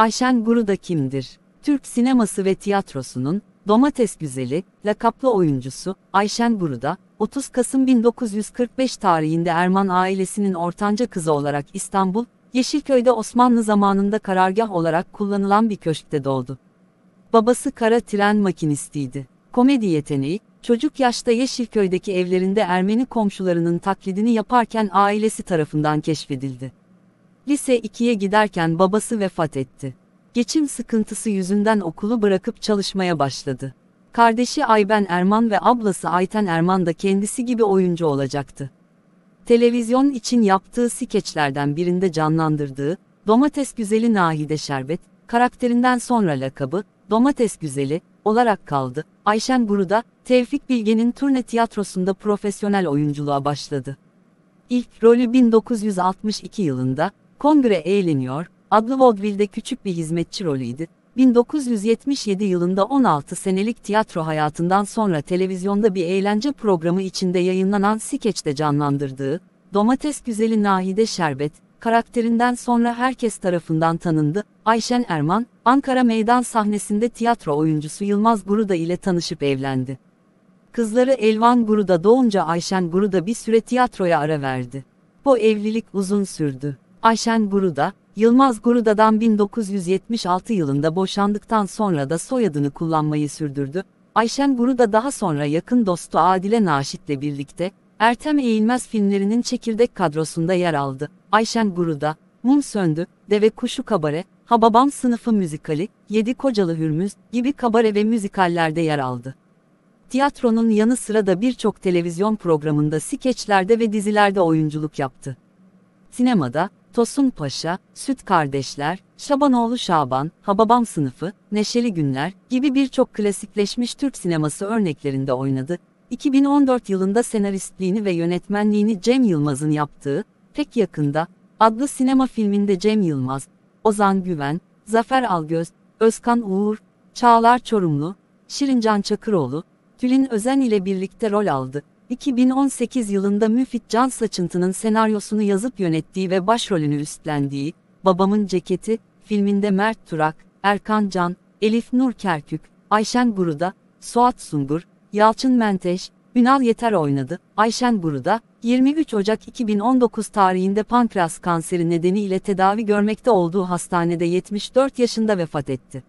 Ayşen Guru da kimdir? Türk sineması ve tiyatrosunun Domates Güzeli, lakaplı oyuncusu Ayşen Guru da 30 Kasım 1945 tarihinde Erman ailesinin ortanca kızı olarak İstanbul, Yeşilköy'de Osmanlı zamanında karargah olarak kullanılan bir köşkte doğdu. Babası kara tren makinistiydi. Komedi yeteneği, çocuk yaşta Yeşilköy'deki evlerinde Ermeni komşularının taklidini yaparken ailesi tarafından keşfedildi. Lise 2'ye giderken babası vefat etti. Geçim sıkıntısı yüzünden okulu bırakıp çalışmaya başladı. Kardeşi Ayben Erman ve ablası Ayten Erman da kendisi gibi oyuncu olacaktı. Televizyon için yaptığı skeçlerden birinde canlandırdığı Domates Güzeli Nahide Şerbet karakterinden sonra lakabı Domates Güzeli olarak kaldı. Ayşen Buru'da Tevfik Bilge'nin turne tiyatrosunda profesyonel oyunculuğa başladı. İlk rolü 1962 yılında Kongre Eğleniyor, adlı Vaudeville'de küçük bir hizmetçi rolüydü. 1977 yılında 16 senelik tiyatro hayatından sonra televizyonda bir eğlence programı içinde yayınlanan skeçte canlandırdığı, Domates Güzeli Nahide Şerbet, karakterinden sonra herkes tarafından tanındı. Ayşen Erman, Ankara meydan sahnesinde tiyatro oyuncusu Yılmaz Guruda ile tanışıp evlendi. Kızları Elvan Guruda doğunca Ayşen Guruda bir süre tiyatroya ara verdi. Bu evlilik uzun sürdü. Ayşen Guruda, Yılmaz Guruda'dan 1976 yılında boşandıktan sonra da soyadını kullanmayı sürdürdü. Ayşen Guruda daha sonra yakın dostu Adile Naşit'le birlikte Ertem Eğilmez filmlerinin çekirdek kadrosunda yer aldı. Ayşen Guruda, Mum Söndü, Deve Kuşu Kabare, Hababam Sınıfı Müzikali, Yedi Kocalı Hürmüz gibi kabare ve müzikallerde yer aldı. Tiyatronun yanı sıra da birçok televizyon programında skeçlerde ve dizilerde oyunculuk yaptı. Sinemada, Tosun Paşa, Süt Kardeşler, Şabanoğlu Şaban, Hababam Sınıfı, Neşeli Günler gibi birçok klasikleşmiş Türk sineması örneklerinde oynadı. 2014 yılında senaristliğini ve yönetmenliğini Cem Yılmaz'ın yaptığı Pek Yakında adlı sinema filminde Cem Yılmaz, Ozan Güven, Zafer Algöz, Özkan Uğur, Çağlar Çorumlu, Şirincan Çakıroğlu, Tülin Özen ile birlikte rol aldı. 2018 yılında Müfit Can Saçıntı'nın senaryosunu yazıp yönettiği ve başrolünü üstlendiği, Babamın Ceketi, filminde Mert Turak, Erkan Can, Elif Nur Kerkük, Ayşen Guruda, Suat Sungur, Yalçın Menteş, Ünal Yeter oynadı. Ayşen Guruda, 23 Ocak 2019 tarihinde pankreas kanseri nedeniyle tedavi görmekte olduğu hastanede 74 yaşında vefat etti.